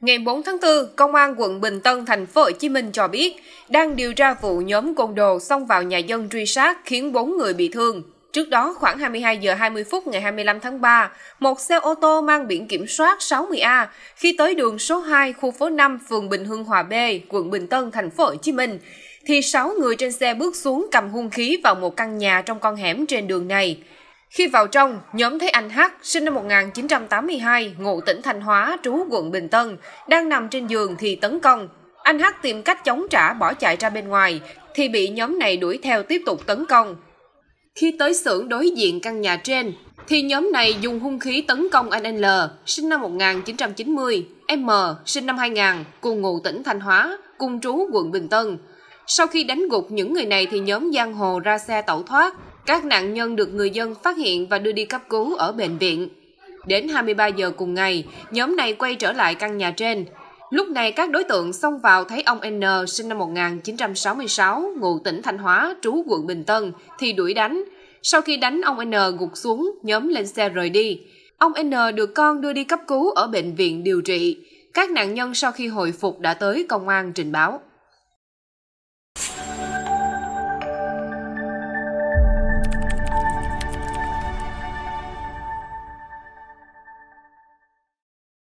Ngày 4 tháng 4, Công an quận Bình Tân, thành phố Hồ Chí Minh cho biết đang điều tra vụ nhóm côn đồ xông vào nhà dân truy sát khiến 4 người bị thương. Trước đó, khoảng 22 giờ 20 phút ngày 25 tháng 3, một xe ô tô mang biển kiểm soát 60A khi tới đường số 2 khu phố 5 phường Bình Hưng Hòa B, quận Bình Tân, thành phố Hồ Chí Minh thì 6 người trên xe bước xuống cầm hung khí vào một căn nhà trong con hẻm trên đường này. Khi vào trong, nhóm thấy anh H, sinh năm 1982, ngụ tỉnh Thanh Hóa, trú quận Bình Tân, đang nằm trên giường thì tấn công. Anh H tìm cách chống trả bỏ chạy ra bên ngoài, thì bị nhóm này đuổi theo tiếp tục tấn công. Khi tới xưởng đối diện căn nhà trên, thì nhóm này dùng hung khí tấn công anh L, sinh năm 1990, M, sinh năm 2000, cùng ngụ tỉnh Thanh Hóa, cùng trú quận Bình Tân. Sau khi đánh gục những người này thì nhóm giang hồ ra xe tẩu thoát, các nạn nhân được người dân phát hiện và đưa đi cấp cứu ở bệnh viện. Đến 23 giờ cùng ngày, nhóm này quay trở lại căn nhà trên. Lúc này các đối tượng xông vào thấy ông N sinh năm 1966, ngụ tỉnh Thanh Hóa, trú quận Bình Tân, thì đuổi đánh. Sau khi đánh ông N gục xuống, nhóm lên xe rời đi. Ông N được con đưa đi cấp cứu ở bệnh viện điều trị. Các nạn nhân sau khi hồi phục đã tới công an trình báo.